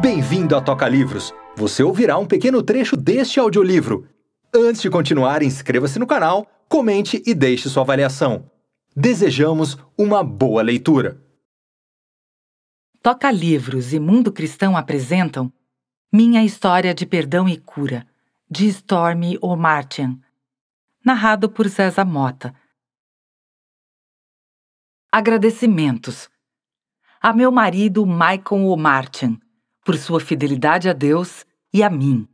Bem-vindo à Toca Livros. Você ouvirá um pequeno trecho deste audiolivro. Antes de continuar, inscreva-se no canal, comente e deixe sua avaliação. Desejamos uma boa leitura. Toca Livros e Mundo Cristão apresentam Minha História de Perdão e Cura, de Stormy O'Martian, narrado por César Mota. Agradecimentos a meu marido Michael O'Martian por sua fidelidade a Deus e a mim.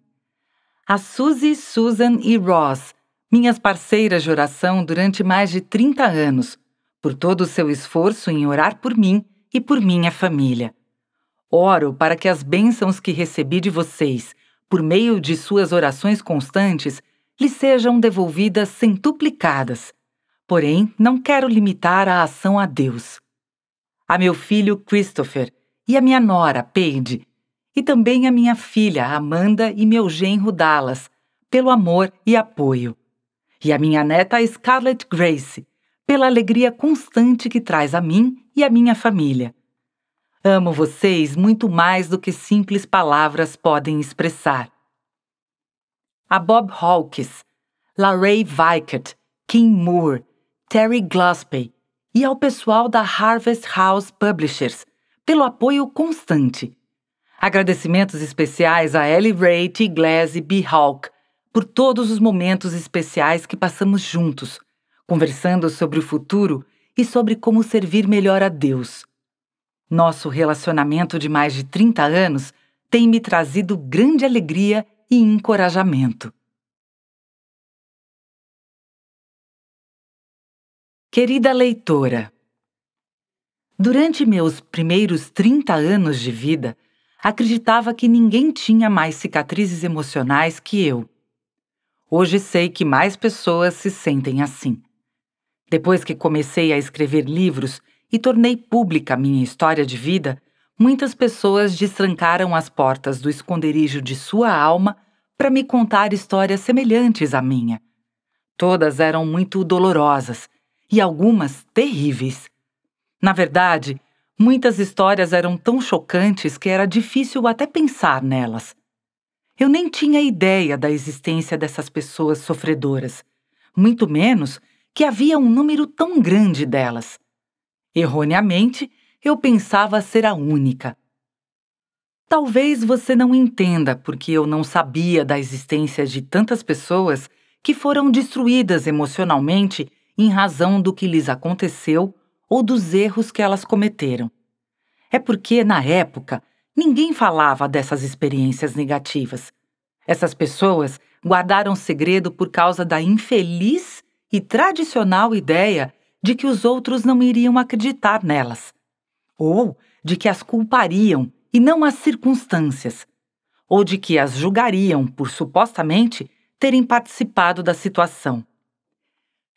A Suzy, Susan e Ross, minhas parceiras de oração durante mais de 30 anos, por todo o seu esforço em orar por mim e por minha família. Oro para que as bênçãos que recebi de vocês, por meio de suas orações constantes, lhes sejam devolvidas centuplicadas. Porém, não quero limitar a ação a Deus. A meu filho Christopher e a minha nora, Paige, e também a minha filha Amanda e meu genro Dallas, pelo amor e apoio. E a minha neta Scarlett Grace, pela alegria constante que traz a mim e à minha família. Amo vocês muito mais do que simples palavras podem expressar. A Bob Hawkes, Larray Vikert, Kim Moore, Terry Glaspey e ao pessoal da Harvest House Publishers pelo apoio constante Agradecimentos especiais a Ellie Ray, T. Glass e B. Hawk por todos os momentos especiais que passamos juntos, conversando sobre o futuro e sobre como servir melhor a Deus. Nosso relacionamento de mais de 30 anos tem me trazido grande alegria e encorajamento. Querida leitora, durante meus primeiros 30 anos de vida, acreditava que ninguém tinha mais cicatrizes emocionais que eu. Hoje sei que mais pessoas se sentem assim. Depois que comecei a escrever livros e tornei pública minha história de vida, muitas pessoas destrancaram as portas do esconderijo de sua alma para me contar histórias semelhantes à minha. Todas eram muito dolorosas e algumas terríveis. Na verdade, Muitas histórias eram tão chocantes que era difícil até pensar nelas. Eu nem tinha ideia da existência dessas pessoas sofredoras, muito menos que havia um número tão grande delas. Erroneamente, eu pensava ser a única. Talvez você não entenda porque eu não sabia da existência de tantas pessoas que foram destruídas emocionalmente em razão do que lhes aconteceu ou dos erros que elas cometeram. É porque, na época, ninguém falava dessas experiências negativas. Essas pessoas guardaram segredo por causa da infeliz e tradicional ideia de que os outros não iriam acreditar nelas, ou de que as culpariam e não as circunstâncias, ou de que as julgariam por supostamente terem participado da situação.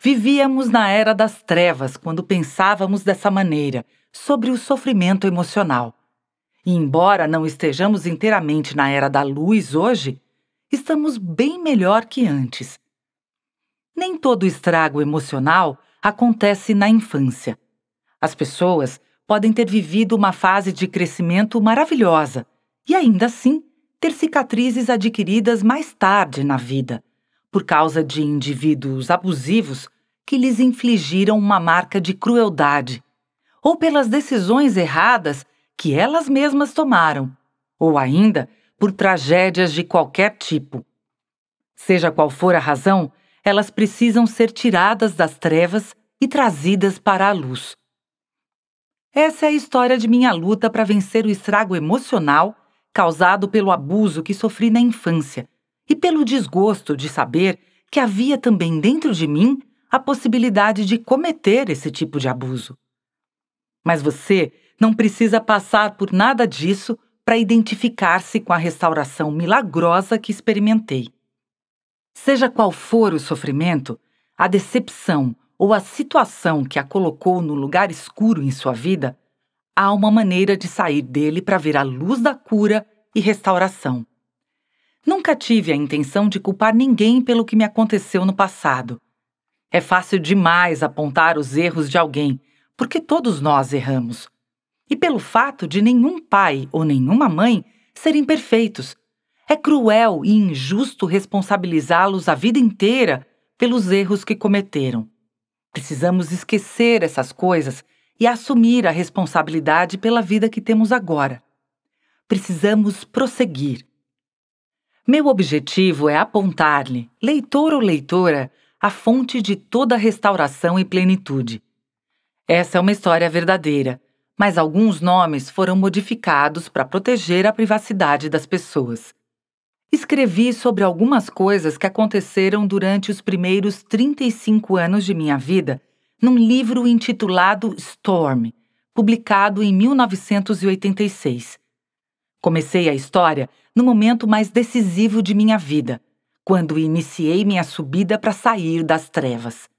Vivíamos na era das trevas quando pensávamos dessa maneira sobre o sofrimento emocional. E embora não estejamos inteiramente na era da luz hoje, estamos bem melhor que antes. Nem todo estrago emocional acontece na infância. As pessoas podem ter vivido uma fase de crescimento maravilhosa e ainda assim ter cicatrizes adquiridas mais tarde na vida por causa de indivíduos abusivos que lhes infligiram uma marca de crueldade, ou pelas decisões erradas que elas mesmas tomaram, ou ainda por tragédias de qualquer tipo. Seja qual for a razão, elas precisam ser tiradas das trevas e trazidas para a luz. Essa é a história de minha luta para vencer o estrago emocional causado pelo abuso que sofri na infância e pelo desgosto de saber que havia também dentro de mim a possibilidade de cometer esse tipo de abuso. Mas você não precisa passar por nada disso para identificar-se com a restauração milagrosa que experimentei. Seja qual for o sofrimento, a decepção ou a situação que a colocou no lugar escuro em sua vida, há uma maneira de sair dele para ver a luz da cura e restauração. Nunca tive a intenção de culpar ninguém pelo que me aconteceu no passado. É fácil demais apontar os erros de alguém, porque todos nós erramos. E pelo fato de nenhum pai ou nenhuma mãe serem perfeitos, é cruel e injusto responsabilizá-los a vida inteira pelos erros que cometeram. Precisamos esquecer essas coisas e assumir a responsabilidade pela vida que temos agora. Precisamos prosseguir meu objetivo é apontar-lhe, leitor ou leitora, a fonte de toda restauração e plenitude. Essa é uma história verdadeira, mas alguns nomes foram modificados para proteger a privacidade das pessoas. Escrevi sobre algumas coisas que aconteceram durante os primeiros 35 anos de minha vida num livro intitulado Storm, publicado em 1986. Comecei a história no momento mais decisivo de minha vida, quando iniciei minha subida para sair das trevas.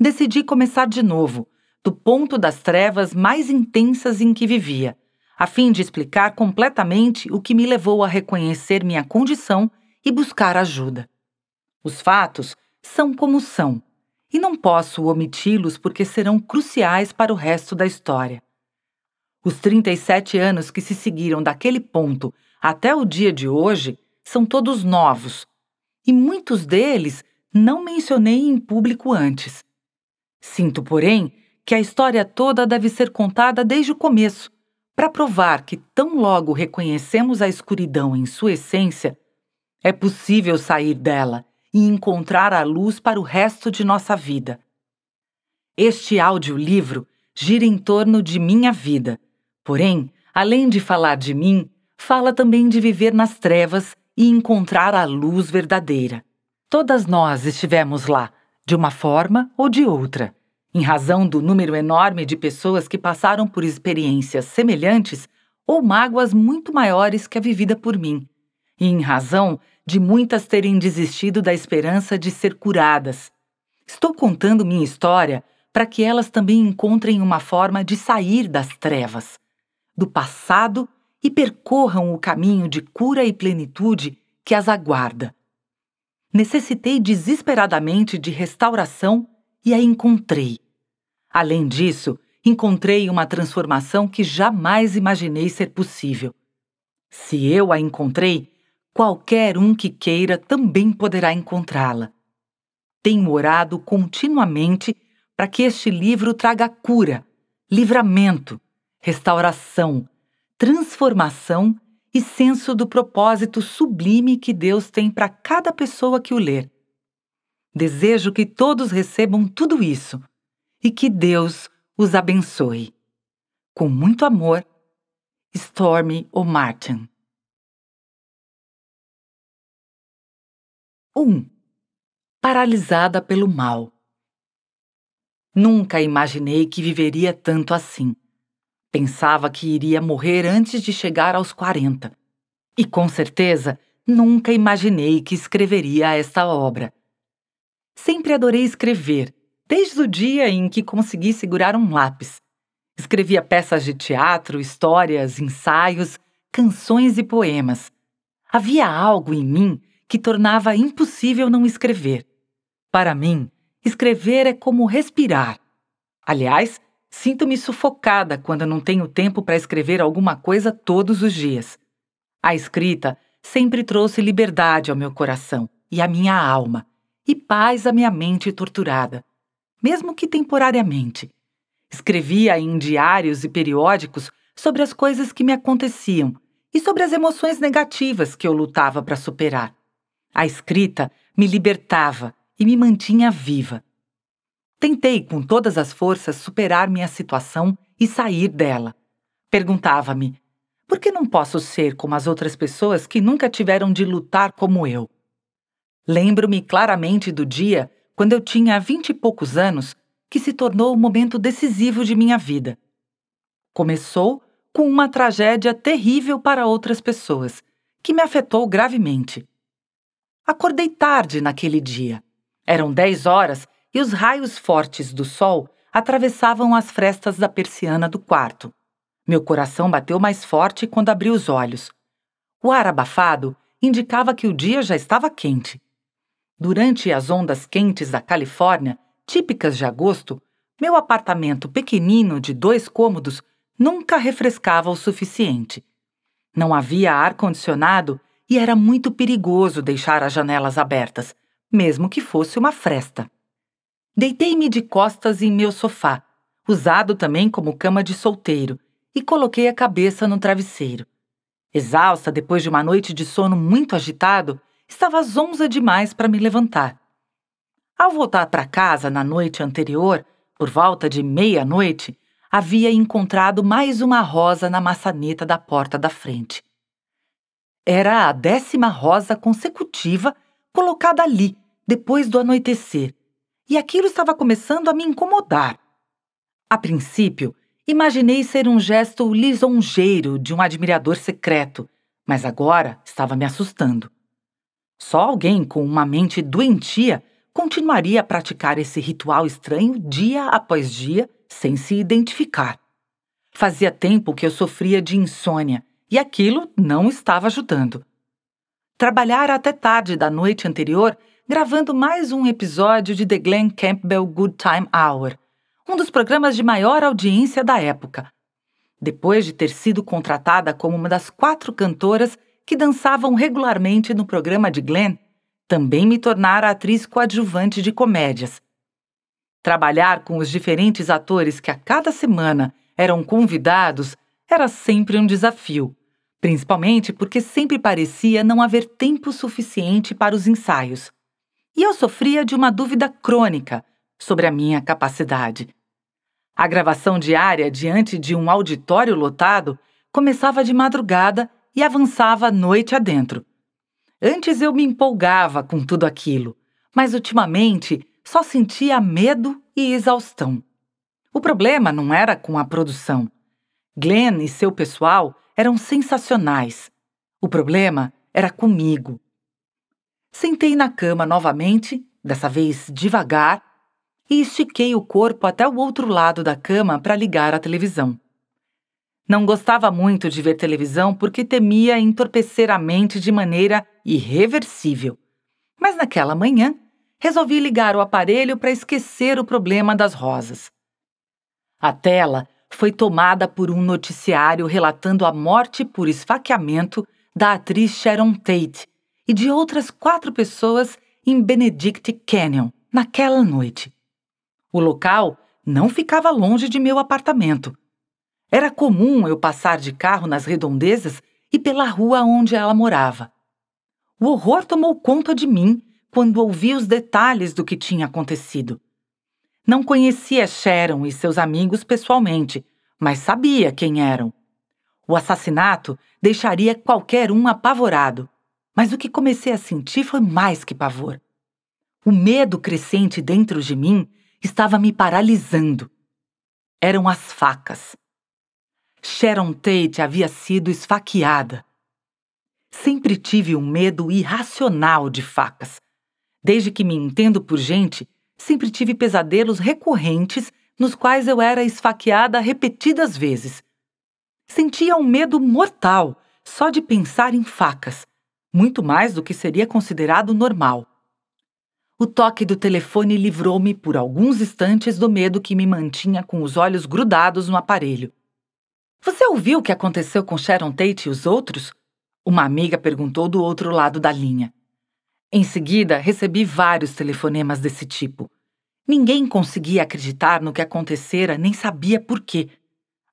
Decidi começar de novo, do ponto das trevas mais intensas em que vivia, a fim de explicar completamente o que me levou a reconhecer minha condição e buscar ajuda. Os fatos são como são, e não posso omiti-los porque serão cruciais para o resto da história. Os 37 anos que se seguiram daquele ponto até o dia de hoje são todos novos, e muitos deles não mencionei em público antes. Sinto, porém, que a história toda deve ser contada desde o começo, para provar que tão logo reconhecemos a escuridão em sua essência, é possível sair dela e encontrar a luz para o resto de nossa vida. Este audiolivro gira em torno de minha vida Porém, além de falar de mim, fala também de viver nas trevas e encontrar a luz verdadeira. Todas nós estivemos lá, de uma forma ou de outra. Em razão do número enorme de pessoas que passaram por experiências semelhantes ou mágoas muito maiores que a vivida por mim, e em razão de muitas terem desistido da esperança de ser curadas. Estou contando minha história para que elas também encontrem uma forma de sair das trevas do passado e percorram o caminho de cura e plenitude que as aguarda. Necessitei desesperadamente de restauração e a encontrei. Além disso, encontrei uma transformação que jamais imaginei ser possível. Se eu a encontrei, qualquer um que queira também poderá encontrá-la. Tenho orado continuamente para que este livro traga cura, livramento, restauração, transformação e senso do propósito sublime que Deus tem para cada pessoa que o lê. Desejo que todos recebam tudo isso e que Deus os abençoe. Com muito amor, Stormy O'Martin. 1. Paralisada pelo mal. Nunca imaginei que viveria tanto assim. Pensava que iria morrer antes de chegar aos 40. E com certeza nunca imaginei que escreveria esta obra. Sempre adorei escrever, desde o dia em que consegui segurar um lápis. Escrevia peças de teatro, histórias, ensaios, canções e poemas. Havia algo em mim que tornava impossível não escrever. Para mim, escrever é como respirar. Aliás, Sinto-me sufocada quando não tenho tempo para escrever alguma coisa todos os dias. A escrita sempre trouxe liberdade ao meu coração e à minha alma, e paz à minha mente torturada, mesmo que temporariamente. Escrevia em diários e periódicos sobre as coisas que me aconteciam e sobre as emoções negativas que eu lutava para superar. A escrita me libertava e me mantinha viva. Tentei com todas as forças superar minha situação e sair dela. Perguntava-me: por que não posso ser como as outras pessoas que nunca tiveram de lutar como eu? Lembro-me claramente do dia, quando eu tinha vinte e poucos anos, que se tornou o momento decisivo de minha vida. Começou com uma tragédia terrível para outras pessoas, que me afetou gravemente. Acordei tarde naquele dia. Eram dez horas e os raios fortes do sol atravessavam as frestas da persiana do quarto. Meu coração bateu mais forte quando abri os olhos. O ar abafado indicava que o dia já estava quente. Durante as ondas quentes da Califórnia, típicas de agosto, meu apartamento pequenino de dois cômodos nunca refrescava o suficiente. Não havia ar-condicionado e era muito perigoso deixar as janelas abertas, mesmo que fosse uma fresta. Deitei-me de costas em meu sofá, usado também como cama de solteiro, e coloquei a cabeça no travesseiro. Exausta depois de uma noite de sono muito agitado, estava zonza demais para me levantar. Ao voltar para casa na noite anterior, por volta de meia-noite, havia encontrado mais uma rosa na maçaneta da porta da frente. Era a décima rosa consecutiva colocada ali, depois do anoitecer, e aquilo estava começando a me incomodar. A princípio, imaginei ser um gesto lisonjeiro de um admirador secreto, mas agora estava me assustando. Só alguém com uma mente doentia continuaria a praticar esse ritual estranho dia após dia sem se identificar. Fazia tempo que eu sofria de insônia e aquilo não estava ajudando. Trabalhar até tarde da noite anterior gravando mais um episódio de The Glenn Campbell Good Time Hour, um dos programas de maior audiência da época. Depois de ter sido contratada como uma das quatro cantoras que dançavam regularmente no programa de Glenn, também me tornara atriz coadjuvante de comédias. Trabalhar com os diferentes atores que a cada semana eram convidados era sempre um desafio, principalmente porque sempre parecia não haver tempo suficiente para os ensaios e eu sofria de uma dúvida crônica sobre a minha capacidade. A gravação diária diante de um auditório lotado começava de madrugada e avançava noite adentro. Antes eu me empolgava com tudo aquilo, mas ultimamente só sentia medo e exaustão. O problema não era com a produção. Glenn e seu pessoal eram sensacionais. O problema era comigo. Sentei na cama novamente, dessa vez devagar, e estiquei o corpo até o outro lado da cama para ligar a televisão. Não gostava muito de ver televisão porque temia entorpecer a mente de maneira irreversível. Mas naquela manhã, resolvi ligar o aparelho para esquecer o problema das rosas. A tela foi tomada por um noticiário relatando a morte por esfaqueamento da atriz Sharon Tate, e de outras quatro pessoas em Benedict Canyon naquela noite. O local não ficava longe de meu apartamento. Era comum eu passar de carro nas redondezas e pela rua onde ela morava. O horror tomou conta de mim quando ouvi os detalhes do que tinha acontecido. Não conhecia Sharon e seus amigos pessoalmente, mas sabia quem eram. O assassinato deixaria qualquer um apavorado. Mas o que comecei a sentir foi mais que pavor. O medo crescente dentro de mim estava me paralisando. Eram as facas. Sharon Tate havia sido esfaqueada. Sempre tive um medo irracional de facas. Desde que me entendo por gente, sempre tive pesadelos recorrentes nos quais eu era esfaqueada repetidas vezes. Sentia um medo mortal só de pensar em facas muito mais do que seria considerado normal. O toque do telefone livrou-me por alguns instantes do medo que me mantinha com os olhos grudados no aparelho. Você ouviu o que aconteceu com Sharon Tate e os outros? Uma amiga perguntou do outro lado da linha. Em seguida, recebi vários telefonemas desse tipo. Ninguém conseguia acreditar no que acontecera, nem sabia por quê.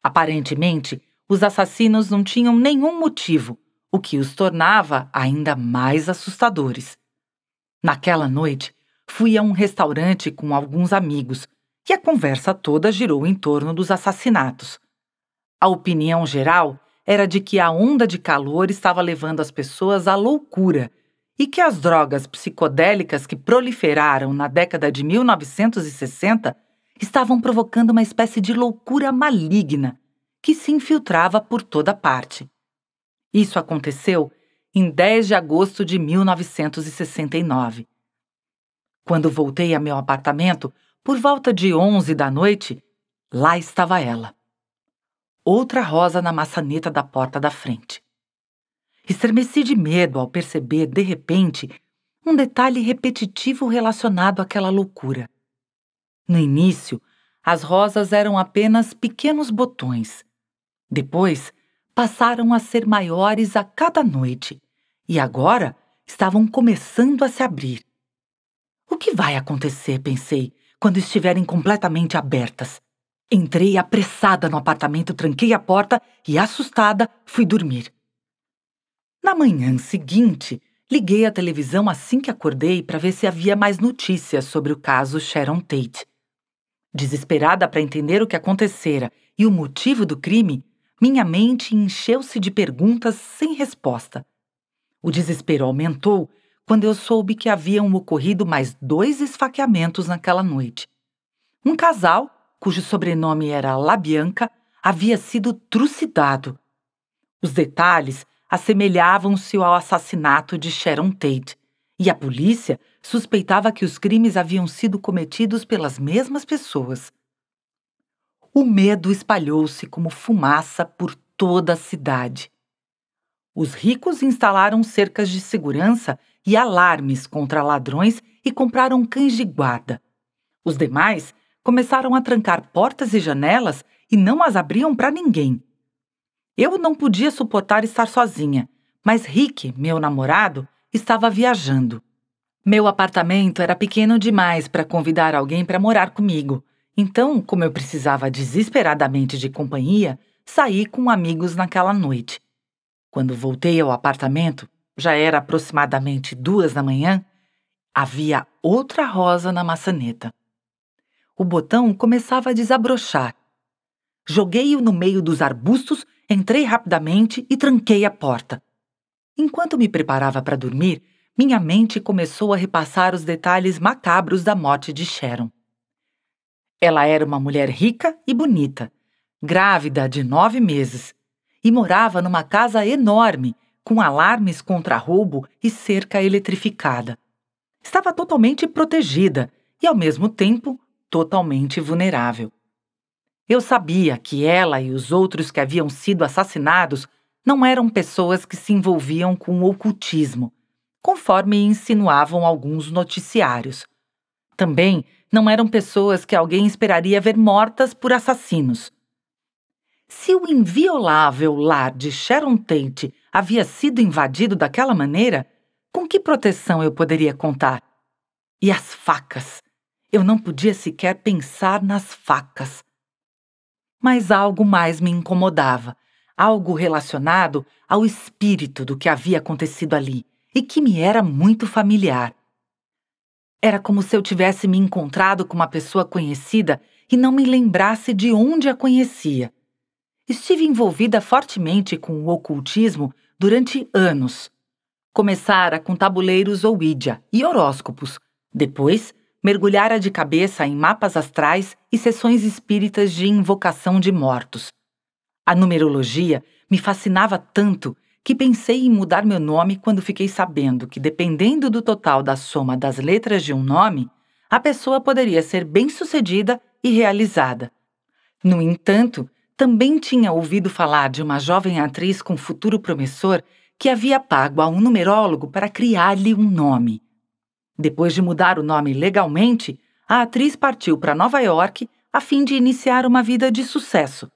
Aparentemente, os assassinos não tinham nenhum motivo o que os tornava ainda mais assustadores. Naquela noite, fui a um restaurante com alguns amigos e a conversa toda girou em torno dos assassinatos. A opinião geral era de que a onda de calor estava levando as pessoas à loucura e que as drogas psicodélicas que proliferaram na década de 1960 estavam provocando uma espécie de loucura maligna que se infiltrava por toda parte. Isso aconteceu em 10 de agosto de 1969. Quando voltei a meu apartamento, por volta de 11 da noite, lá estava ela. Outra rosa na maçaneta da porta da frente. Estremeci de medo ao perceber, de repente, um detalhe repetitivo relacionado àquela loucura. No início, as rosas eram apenas pequenos botões. Depois, passaram a ser maiores a cada noite e agora estavam começando a se abrir. O que vai acontecer, pensei, quando estiverem completamente abertas? Entrei apressada no apartamento, tranquei a porta e, assustada, fui dormir. Na manhã seguinte, liguei a televisão assim que acordei para ver se havia mais notícias sobre o caso Sharon Tate. Desesperada para entender o que acontecera e o motivo do crime, minha mente encheu-se de perguntas sem resposta. O desespero aumentou quando eu soube que haviam ocorrido mais dois esfaqueamentos naquela noite. Um casal, cujo sobrenome era Labianca, havia sido trucidado. Os detalhes assemelhavam-se ao assassinato de Sharon Tate, e a polícia suspeitava que os crimes haviam sido cometidos pelas mesmas pessoas. O medo espalhou-se como fumaça por toda a cidade. Os ricos instalaram cercas de segurança e alarmes contra ladrões e compraram cães de guarda. Os demais começaram a trancar portas e janelas e não as abriam para ninguém. Eu não podia suportar estar sozinha, mas Rick, meu namorado, estava viajando. Meu apartamento era pequeno demais para convidar alguém para morar comigo, então, como eu precisava desesperadamente de companhia, saí com amigos naquela noite. Quando voltei ao apartamento, já era aproximadamente duas da manhã, havia outra rosa na maçaneta. O botão começava a desabrochar. Joguei-o no meio dos arbustos, entrei rapidamente e tranquei a porta. Enquanto me preparava para dormir, minha mente começou a repassar os detalhes macabros da morte de Sharon. Ela era uma mulher rica e bonita, grávida de nove meses, e morava numa casa enorme, com alarmes contra roubo e cerca eletrificada. Estava totalmente protegida e, ao mesmo tempo, totalmente vulnerável. Eu sabia que ela e os outros que haviam sido assassinados não eram pessoas que se envolviam com o ocultismo, conforme insinuavam alguns noticiários. Também não eram pessoas que alguém esperaria ver mortas por assassinos. Se o inviolável lar de Sharon Tate havia sido invadido daquela maneira, com que proteção eu poderia contar? E as facas? Eu não podia sequer pensar nas facas. Mas algo mais me incomodava, algo relacionado ao espírito do que havia acontecido ali e que me era muito familiar. Era como se eu tivesse me encontrado com uma pessoa conhecida e não me lembrasse de onde a conhecia. Estive envolvida fortemente com o ocultismo durante anos. Começara com tabuleiros ou ídia e horóscopos. Depois, mergulhara de cabeça em mapas astrais e sessões espíritas de invocação de mortos. A numerologia me fascinava tanto que pensei em mudar meu nome quando fiquei sabendo que, dependendo do total da soma das letras de um nome, a pessoa poderia ser bem-sucedida e realizada. No entanto, também tinha ouvido falar de uma jovem atriz com futuro promissor que havia pago a um numerólogo para criar-lhe um nome. Depois de mudar o nome legalmente, a atriz partiu para Nova York a fim de iniciar uma vida de sucesso,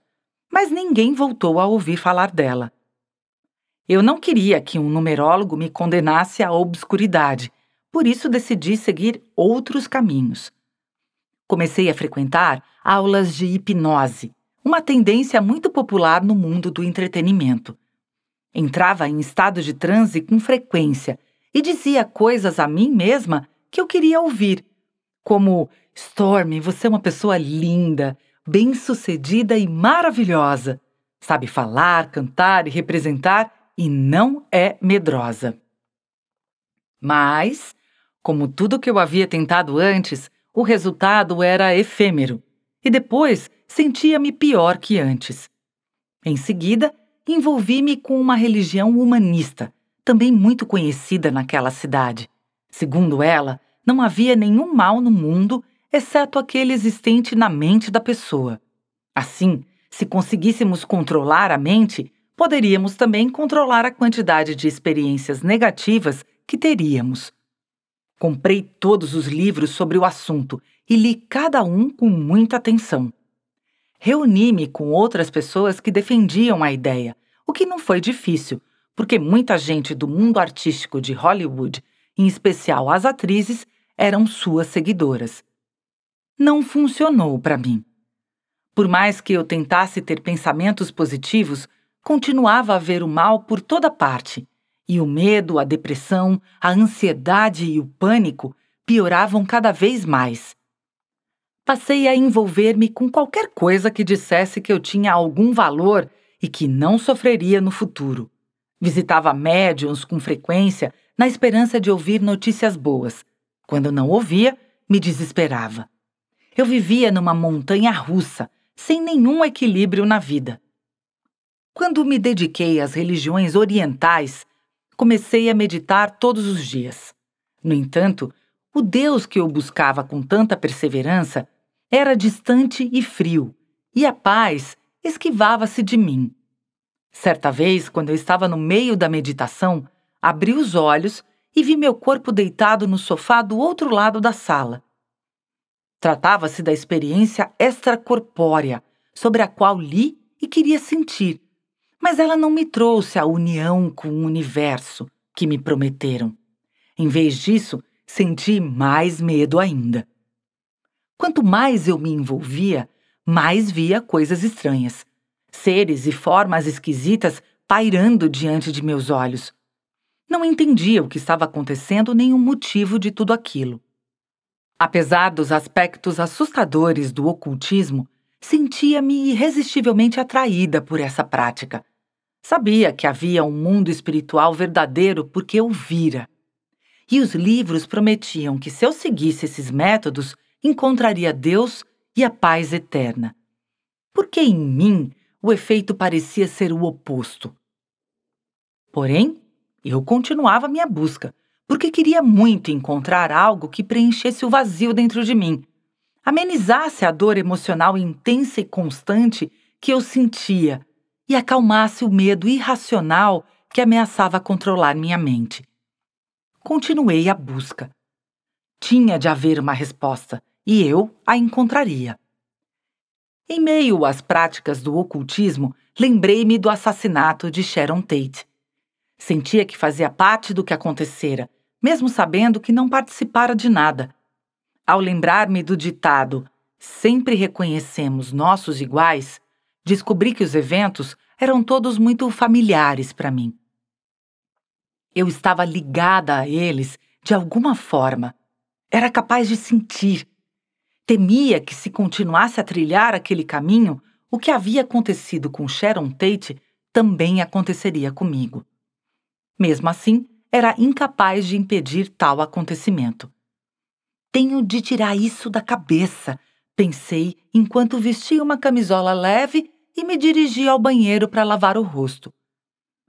mas ninguém voltou a ouvir falar dela. Eu não queria que um numerólogo me condenasse à obscuridade, por isso decidi seguir outros caminhos. Comecei a frequentar aulas de hipnose, uma tendência muito popular no mundo do entretenimento. Entrava em estado de transe com frequência e dizia coisas a mim mesma que eu queria ouvir, como: Storm, você é uma pessoa linda, bem-sucedida e maravilhosa. Sabe falar, cantar e representar e não é medrosa. Mas, como tudo que eu havia tentado antes, o resultado era efêmero, e depois sentia-me pior que antes. Em seguida, envolvi-me com uma religião humanista, também muito conhecida naquela cidade. Segundo ela, não havia nenhum mal no mundo exceto aquele existente na mente da pessoa. Assim, se conseguíssemos controlar a mente, poderíamos também controlar a quantidade de experiências negativas que teríamos. Comprei todos os livros sobre o assunto e li cada um com muita atenção. Reuni-me com outras pessoas que defendiam a ideia, o que não foi difícil, porque muita gente do mundo artístico de Hollywood, em especial as atrizes, eram suas seguidoras. Não funcionou para mim. Por mais que eu tentasse ter pensamentos positivos, continuava a ver o mal por toda parte, e o medo, a depressão, a ansiedade e o pânico pioravam cada vez mais. Passei a envolver-me com qualquer coisa que dissesse que eu tinha algum valor e que não sofreria no futuro. Visitava médiums com frequência na esperança de ouvir notícias boas. Quando não ouvia, me desesperava. Eu vivia numa montanha russa, sem nenhum equilíbrio na vida. Quando me dediquei às religiões orientais, comecei a meditar todos os dias. No entanto, o Deus que eu buscava com tanta perseverança era distante e frio, e a paz esquivava-se de mim. Certa vez, quando eu estava no meio da meditação, abri os olhos e vi meu corpo deitado no sofá do outro lado da sala. Tratava-se da experiência extracorpórea, sobre a qual li e queria sentir, mas ela não me trouxe a união com o universo que me prometeram. Em vez disso, senti mais medo ainda. Quanto mais eu me envolvia, mais via coisas estranhas, seres e formas esquisitas pairando diante de meus olhos. Não entendia o que estava acontecendo nem o motivo de tudo aquilo. Apesar dos aspectos assustadores do ocultismo, sentia-me irresistivelmente atraída por essa prática. Sabia que havia um mundo espiritual verdadeiro porque o vira. E os livros prometiam que, se eu seguisse esses métodos, encontraria Deus e a paz eterna. Porque em mim o efeito parecia ser o oposto. Porém, eu continuava minha busca, porque queria muito encontrar algo que preenchesse o vazio dentro de mim, amenizasse a dor emocional intensa e constante que eu sentia e acalmasse o medo irracional que ameaçava controlar minha mente. Continuei a busca. Tinha de haver uma resposta e eu a encontraria. Em meio às práticas do ocultismo, lembrei-me do assassinato de Sharon Tate. Sentia que fazia parte do que acontecera, mesmo sabendo que não participara de nada. Ao lembrar-me do ditado sempre reconhecemos nossos iguais, descobri que os eventos eram todos muito familiares para mim. Eu estava ligada a eles de alguma forma. Era capaz de sentir. Temia que, se continuasse a trilhar aquele caminho, o que havia acontecido com Sharon Tate também aconteceria comigo. Mesmo assim, era incapaz de impedir tal acontecimento. Tenho de tirar isso da cabeça, Pensei enquanto vestia uma camisola leve e me dirigi ao banheiro para lavar o rosto.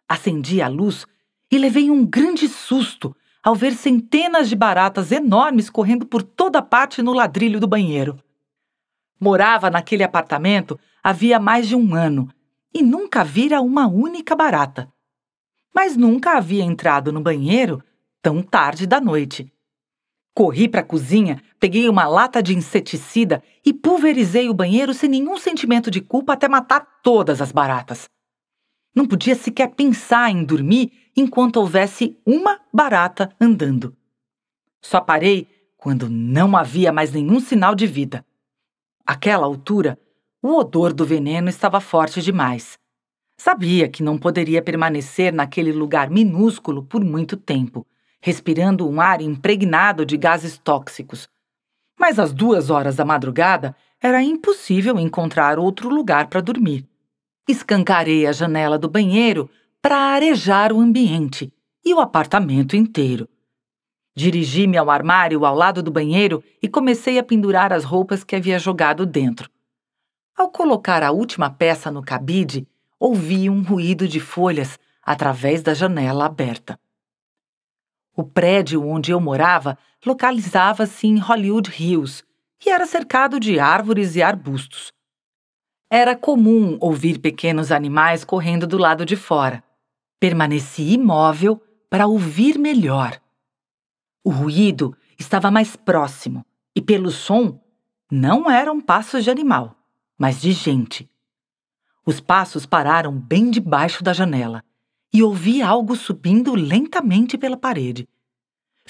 Acendi a luz e levei um grande susto ao ver centenas de baratas enormes correndo por toda parte no ladrilho do banheiro. Morava naquele apartamento havia mais de um ano e nunca vira uma única barata. Mas nunca havia entrado no banheiro tão tarde da noite Corri para a cozinha, peguei uma lata de inseticida e pulverizei o banheiro sem nenhum sentimento de culpa até matar todas as baratas. Não podia sequer pensar em dormir enquanto houvesse uma barata andando. Só parei quando não havia mais nenhum sinal de vida. Àquela altura, o odor do veneno estava forte demais. Sabia que não poderia permanecer naquele lugar minúsculo por muito tempo respirando um ar impregnado de gases tóxicos. Mas às duas horas da madrugada era impossível encontrar outro lugar para dormir. Escancarei a janela do banheiro para arejar o ambiente e o apartamento inteiro. Dirigi-me ao armário ao lado do banheiro e comecei a pendurar as roupas que havia jogado dentro. Ao colocar a última peça no cabide, ouvi um ruído de folhas através da janela aberta. O prédio onde eu morava localizava-se em Hollywood Hills e era cercado de árvores e arbustos. Era comum ouvir pequenos animais correndo do lado de fora. Permaneci imóvel para ouvir melhor. O ruído estava mais próximo e, pelo som, não eram passos de animal, mas de gente. Os passos pararam bem debaixo da janela e ouvi algo subindo lentamente pela parede.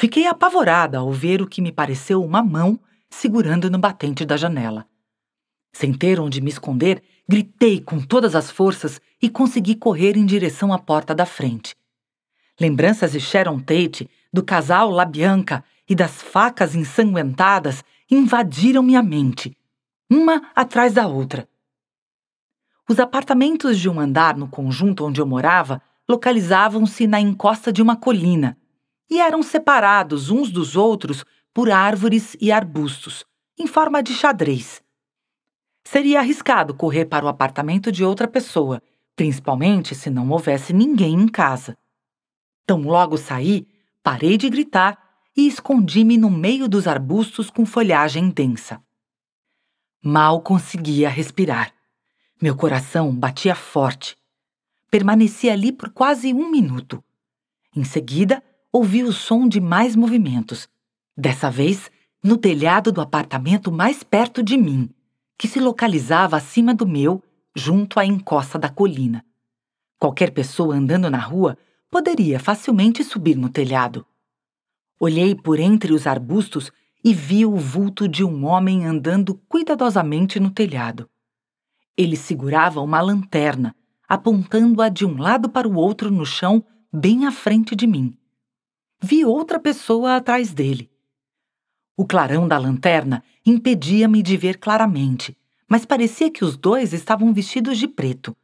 Fiquei apavorada ao ver o que me pareceu uma mão segurando no batente da janela. Sem ter onde me esconder, gritei com todas as forças e consegui correr em direção à porta da frente. Lembranças de Sharon Tate, do casal LaBianca e das facas ensanguentadas invadiram minha mente, uma atrás da outra. Os apartamentos de um andar no conjunto onde eu morava localizavam-se na encosta de uma colina, e eram separados uns dos outros por árvores e arbustos, em forma de xadrez. Seria arriscado correr para o apartamento de outra pessoa, principalmente se não houvesse ninguém em casa. Tão logo saí, parei de gritar e escondi-me no meio dos arbustos com folhagem densa. Mal conseguia respirar. Meu coração batia forte. Permaneci ali por quase um minuto. Em seguida, ouvi o som de mais movimentos. Dessa vez, no telhado do apartamento mais perto de mim, que se localizava acima do meu, junto à encosta da colina. Qualquer pessoa andando na rua poderia facilmente subir no telhado. Olhei por entre os arbustos e vi o vulto de um homem andando cuidadosamente no telhado. Ele segurava uma lanterna, apontando-a de um lado para o outro no chão, bem à frente de mim vi outra pessoa atrás dele. O clarão da lanterna impedia-me de ver claramente, mas parecia que os dois estavam vestidos de preto.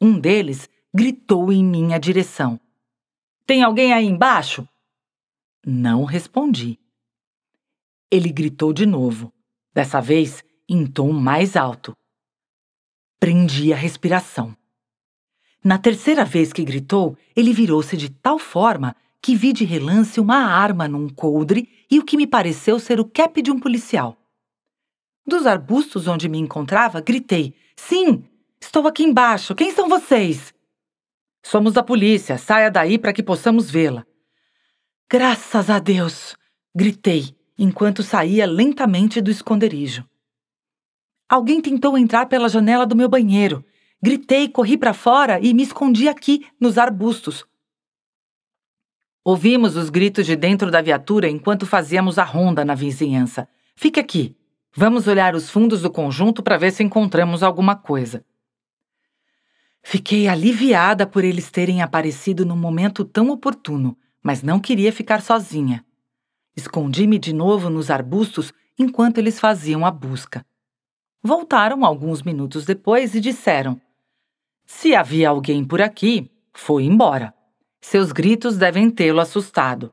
Um deles gritou em minha direção: Tem alguém aí embaixo? Não respondi. Ele gritou de novo, dessa vez em tom mais alto. Prendi a respiração. Na terceira vez que gritou, ele virou-se de tal forma que vi de relance uma arma num coldre e o que me pareceu ser o cap de um policial. Dos arbustos onde me encontrava, gritei: Sim, estou aqui embaixo. Quem são vocês? Somos da polícia. Saia daí para que possamos vê-la. Graças a Deus! gritei enquanto saía lentamente do esconderijo. Alguém tentou entrar pela janela do meu banheiro. Gritei, corri para fora e me escondi aqui, nos arbustos, Ouvimos os gritos de dentro da viatura enquanto fazíamos a ronda na vizinhança. Fique aqui. Vamos olhar os fundos do conjunto para ver se encontramos alguma coisa. Fiquei aliviada por eles terem aparecido num momento tão oportuno, mas não queria ficar sozinha. Escondi-me de novo nos arbustos enquanto eles faziam a busca. Voltaram alguns minutos depois e disseram: Se havia alguém por aqui, foi embora. Seus gritos devem tê-lo assustado.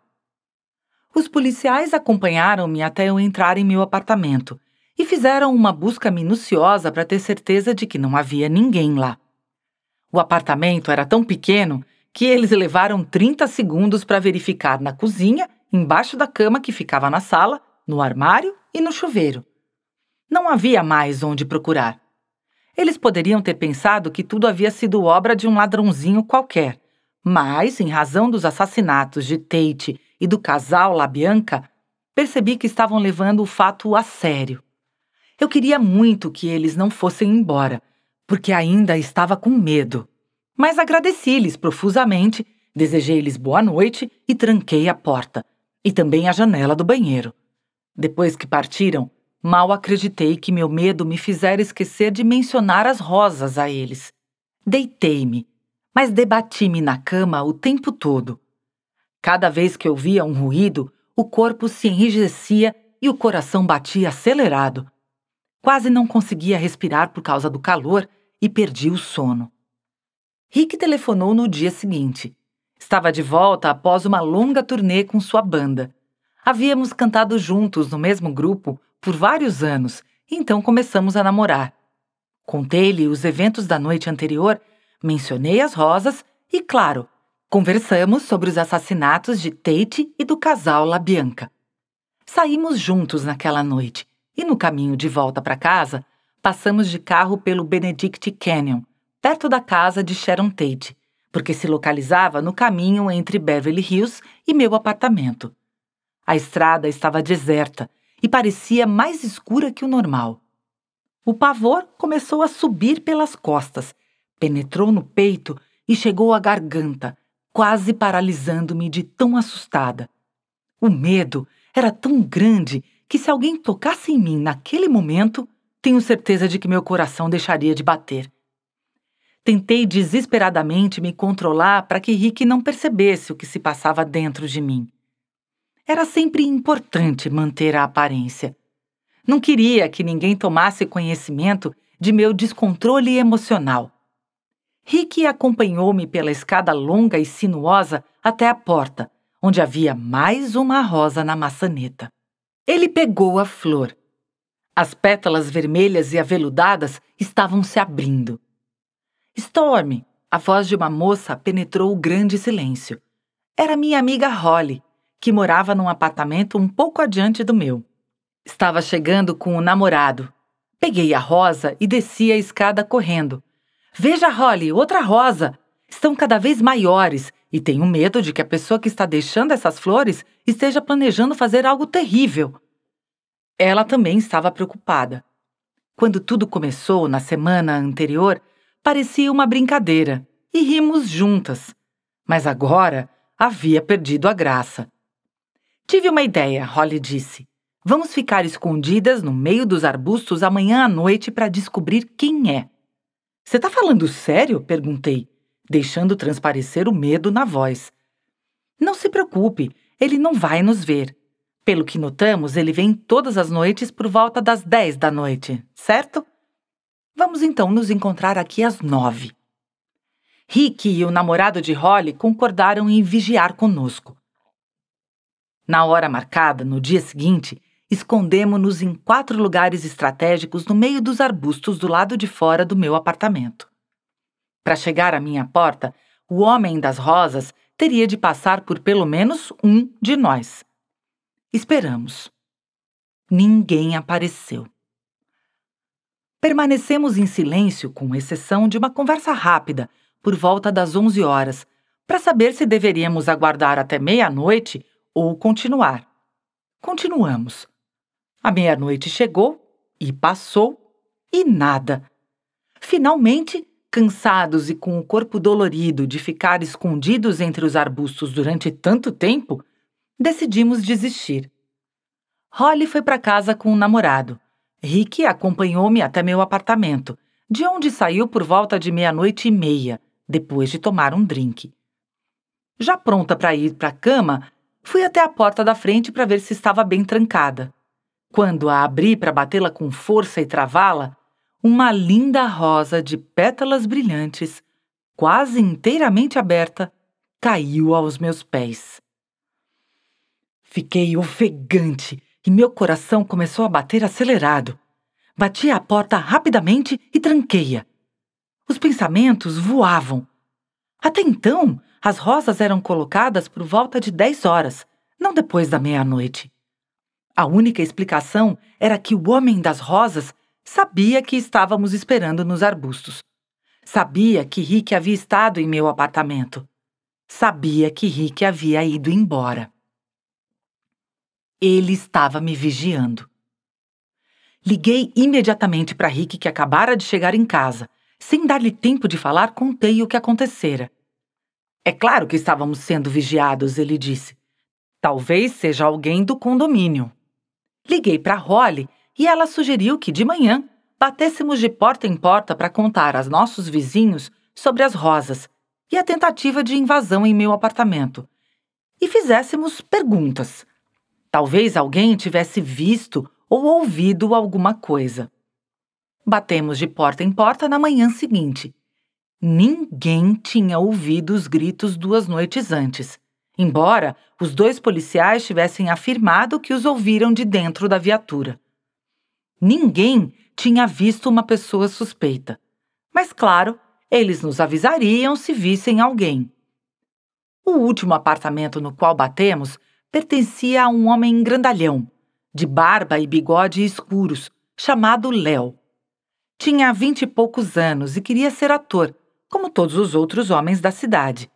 Os policiais acompanharam-me até eu entrar em meu apartamento e fizeram uma busca minuciosa para ter certeza de que não havia ninguém lá. O apartamento era tão pequeno que eles levaram 30 segundos para verificar na cozinha, embaixo da cama que ficava na sala, no armário e no chuveiro. Não havia mais onde procurar. Eles poderiam ter pensado que tudo havia sido obra de um ladrãozinho qualquer, mas, em razão dos assassinatos de Tate e do casal LaBianca, percebi que estavam levando o fato a sério. Eu queria muito que eles não fossem embora, porque ainda estava com medo. Mas agradeci-lhes profusamente, desejei-lhes boa noite e tranquei a porta, e também a janela do banheiro. Depois que partiram, mal acreditei que meu medo me fizera esquecer de mencionar as rosas a eles. Deitei-me mas debati-me na cama o tempo todo. Cada vez que ouvia um ruído, o corpo se enrijecia e o coração batia acelerado. Quase não conseguia respirar por causa do calor e perdi o sono. Rick telefonou no dia seguinte. Estava de volta após uma longa turnê com sua banda. Havíamos cantado juntos no mesmo grupo por vários anos, então começamos a namorar. Contei-lhe os eventos da noite anterior mencionei as rosas e, claro, conversamos sobre os assassinatos de Tate e do casal LaBianca. Saímos juntos naquela noite e, no caminho de volta para casa, passamos de carro pelo Benedict Canyon, perto da casa de Sharon Tate, porque se localizava no caminho entre Beverly Hills e meu apartamento. A estrada estava deserta e parecia mais escura que o normal. O pavor começou a subir pelas costas Penetrou no peito e chegou à garganta, quase paralisando-me de tão assustada. O medo era tão grande que, se alguém tocasse em mim naquele momento, tenho certeza de que meu coração deixaria de bater. Tentei desesperadamente me controlar para que Rick não percebesse o que se passava dentro de mim. Era sempre importante manter a aparência. Não queria que ninguém tomasse conhecimento de meu descontrole emocional. Rick acompanhou-me pela escada longa e sinuosa até a porta, onde havia mais uma rosa na maçaneta. Ele pegou a flor. As pétalas vermelhas e aveludadas estavam se abrindo. Storm, a voz de uma moça penetrou o grande silêncio. Era minha amiga Holly, que morava num apartamento um pouco adiante do meu. Estava chegando com o namorado. Peguei a rosa e desci a escada correndo, Veja, Holly, outra rosa. Estão cada vez maiores e tenho medo de que a pessoa que está deixando essas flores esteja planejando fazer algo terrível. Ela também estava preocupada. Quando tudo começou na semana anterior, parecia uma brincadeira e rimos juntas. Mas agora havia perdido a graça. Tive uma ideia, Holly disse. Vamos ficar escondidas no meio dos arbustos amanhã à noite para descobrir quem é. Você tá falando sério? perguntei, deixando transparecer o medo na voz. Não se preocupe, ele não vai nos ver. Pelo que notamos, ele vem todas as noites por volta das 10 da noite, certo? Vamos então nos encontrar aqui às 9. Rick e o namorado de Holly concordaram em vigiar conosco. Na hora marcada, no dia seguinte, Escondemo-nos em quatro lugares estratégicos no meio dos arbustos do lado de fora do meu apartamento. Para chegar à minha porta, o homem das rosas teria de passar por pelo menos um de nós. Esperamos. Ninguém apareceu. Permanecemos em silêncio, com exceção de uma conversa rápida, por volta das 11 horas, para saber se deveríamos aguardar até meia-noite ou continuar. Continuamos, a meia-noite chegou e passou e nada. Finalmente, cansados e com o corpo dolorido de ficar escondidos entre os arbustos durante tanto tempo, decidimos desistir. Holly foi para casa com o namorado. Rick acompanhou-me até meu apartamento, de onde saiu por volta de meia-noite e meia, depois de tomar um drink. Já pronta para ir para a cama, fui até a porta da frente para ver se estava bem trancada. Quando a abri para batê-la com força e travá-la, uma linda rosa de pétalas brilhantes, quase inteiramente aberta, caiu aos meus pés. Fiquei ofegante e meu coração começou a bater acelerado. Bati a porta rapidamente e tranquei-a. Os pensamentos voavam. Até então, as rosas eram colocadas por volta de dez horas, não depois da meia-noite. A única explicação era que o Homem das Rosas sabia que estávamos esperando nos arbustos. Sabia que Rick havia estado em meu apartamento. Sabia que Rick havia ido embora. Ele estava me vigiando. Liguei imediatamente para Rick, que acabara de chegar em casa. Sem dar-lhe tempo de falar, contei o que acontecera. É claro que estávamos sendo vigiados, ele disse. Talvez seja alguém do condomínio. Liguei para Holly e ela sugeriu que de manhã batêssemos de porta em porta para contar aos nossos vizinhos sobre as rosas e a tentativa de invasão em meu apartamento e fizéssemos perguntas. Talvez alguém tivesse visto ou ouvido alguma coisa. Batemos de porta em porta na manhã seguinte. Ninguém tinha ouvido os gritos duas noites antes embora os dois policiais tivessem afirmado que os ouviram de dentro da viatura. Ninguém tinha visto uma pessoa suspeita, mas claro, eles nos avisariam se vissem alguém. O último apartamento no qual batemos pertencia a um homem grandalhão, de barba e bigode escuros, chamado Léo. Tinha vinte e poucos anos e queria ser ator, como todos os outros homens da cidade.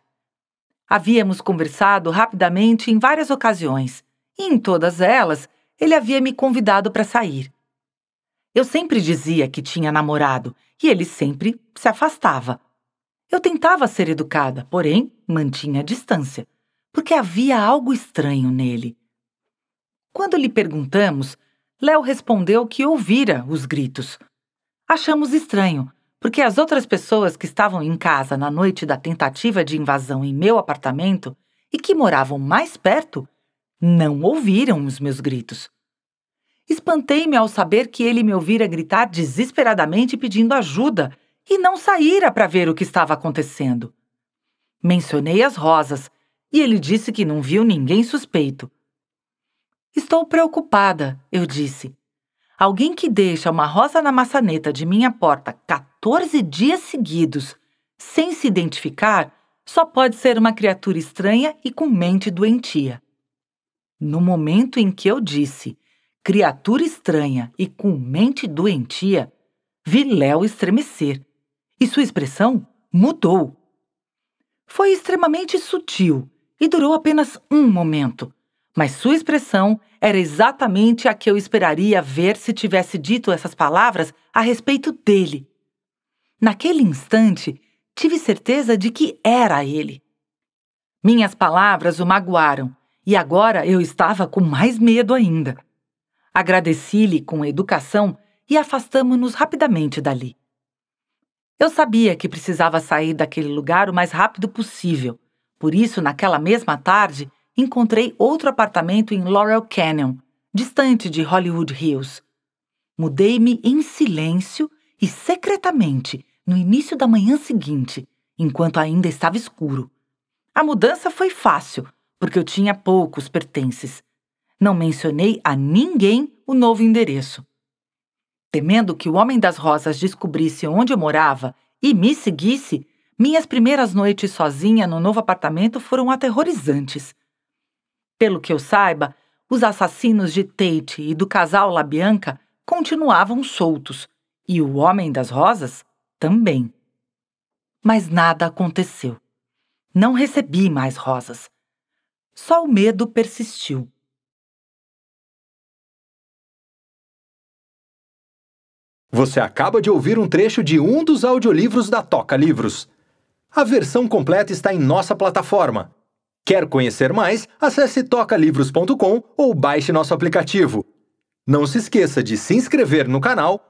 Havíamos conversado rapidamente em várias ocasiões, e em todas elas ele havia me convidado para sair. Eu sempre dizia que tinha namorado e ele sempre se afastava. Eu tentava ser educada, porém mantinha a distância, porque havia algo estranho nele. Quando lhe perguntamos, Léo respondeu que ouvira os gritos. Achamos estranho, porque as outras pessoas que estavam em casa na noite da tentativa de invasão em meu apartamento e que moravam mais perto não ouviram os meus gritos. Espantei-me ao saber que ele me ouvira gritar desesperadamente pedindo ajuda e não saíra para ver o que estava acontecendo. Mencionei as rosas e ele disse que não viu ninguém suspeito. Estou preocupada, eu disse. Alguém que deixa uma rosa na maçaneta de minha porta 14 dias seguidos, sem se identificar, só pode ser uma criatura estranha e com mente doentia. No momento em que eu disse criatura estranha e com mente doentia, vi Léo estremecer e sua expressão mudou. Foi extremamente sutil e durou apenas um momento, mas sua expressão era exatamente a que eu esperaria ver se tivesse dito essas palavras a respeito dele. Naquele instante, tive certeza de que era ele. Minhas palavras o magoaram e agora eu estava com mais medo ainda. Agradeci-lhe com educação e afastamo-nos rapidamente dali. Eu sabia que precisava sair daquele lugar o mais rápido possível, por isso, naquela mesma tarde, encontrei outro apartamento em Laurel Canyon, distante de Hollywood Hills. Mudei-me em silêncio e secretamente no início da manhã seguinte, enquanto ainda estava escuro. A mudança foi fácil, porque eu tinha poucos pertences. Não mencionei a ninguém o novo endereço. Temendo que o Homem das Rosas descobrisse onde eu morava e me seguisse, minhas primeiras noites sozinha no novo apartamento foram aterrorizantes. Pelo que eu saiba, os assassinos de Tate e do casal LaBianca continuavam soltos, e o Homem das Rosas também. Mas nada aconteceu. Não recebi mais rosas. Só o medo persistiu. Você acaba de ouvir um trecho de um dos audiolivros da Toca Livros. A versão completa está em nossa plataforma. Quer conhecer mais? Acesse tocalivros.com ou baixe nosso aplicativo. Não se esqueça de se inscrever no canal